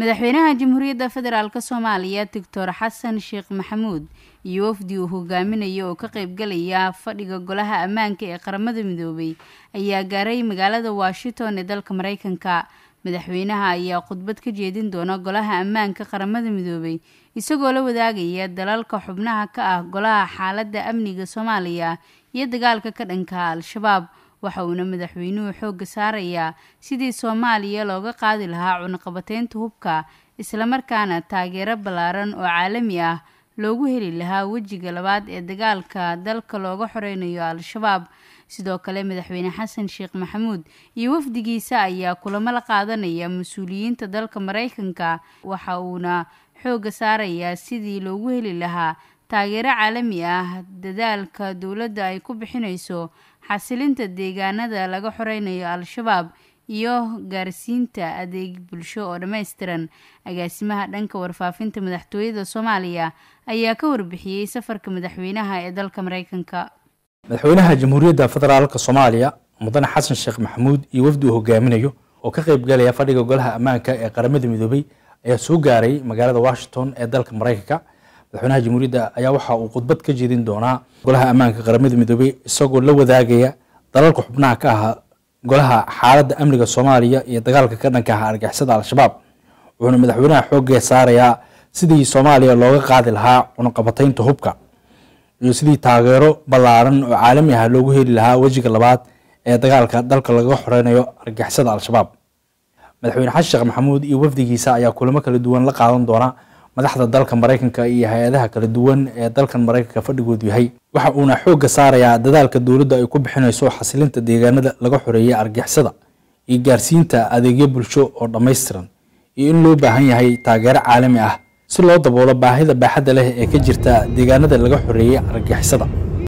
madaxweynaha jamhuuriyadda federaalk soomaaliya doctor xasan sheekh maxamuud iyo wafdi uu hogaaminaya oo ka qaybgalaya fadhiga golaha ammaanka ee qaramada midoobay ayaa gaaray magaalada washington ee dalka maraykanka madaxweynaha ayaa khudbad ka jeedin doona golaha ammaanka qaramada midoobay isagoo la wadaagaya dalalka xubnaha ka ah golaha xaaladda amniga soomaaliya iyo dagaalka ka dhanka al-shabaab waxa uuna madaxweynuhu xoogga saarayaa sidii soomaaliya looga qaadi lahaa cunaqabateynta hubka islamarkaana taageero ballaaran oo caalami ah loogu heli lahaa wejiga labaad ee dagaalka dalka looga xoreynayo al-shabaab sidoo kale madaxweyne xasan sheekh maxamuud iyo wafdigiisa ayaa kulamo la qaadanaya mas-uuliyiinta dalka maraykanka waxa uuna xoogga saarayaa sidii loogu heli lahaa taageero caalami ah dadaalka dowladda ay ku bixinayso xasilinta deegaanada laga xoreynayo al-shabaab iyo gaarsiinta adeeg bulsho oo dhammaystiran agaasimaha dhanka warfaafinta madaxtooyada soomaaliya ayaa ka warbixiyey safarka madaxweynaha ee dalka maraykanka madaxweynaha jamhuuriyadda federaalka soomaaliya mudane xasan sheekh maxamuud iyo wafdi uu hogaaminayo oo ka galaya fadhiga golaha ammaanka ee qaramada midoobay ayaa soo gaaray magaalada washington ee dalka maraykanka madaxweynaha jamhuuriyadda ayaa waxa uu khudbad ka jeedin doonaa golaha ammaanka qaramada midoobey isagoo la wadaagaya dalalka xubnaha ka ahaa golaha xaaladda amniga soomaaliya iyo dagaalka ka dhanka aha argixisada al-shabaab wuxuuna madaxweynaha xoogee saarayaa sidii soomaaliya looga qaadi lahaa cunaqabataynta hubka iyo sidii taageero ballaaran oo caalami ah loogu heli lahaa wejiga labaad ee dagaalka dalka laga xoreynayo argixisada al-shabaab madaxweyne xasan maxamuud iyo wafdigiisa ayaa kulamo kala duwan la qaadan doonaa madaxda dalka maraykanka iyo hay-adaha kala duwan ee dalkan maraykanka fadhigoodu yahay waxa uuna xoogga saarayaa dadaalka dowladda ay ku bixinayso xasilinta deegaanada laga xoreeyay argixisada iyo gaarsiinta adeegyo bulsho oo dhammaystiran iyo in loo baahan yahay taageero caalami ah si loo daboolo baahida baaxadda leh ee ka jirta deegaanada laga xoreeyay argixisada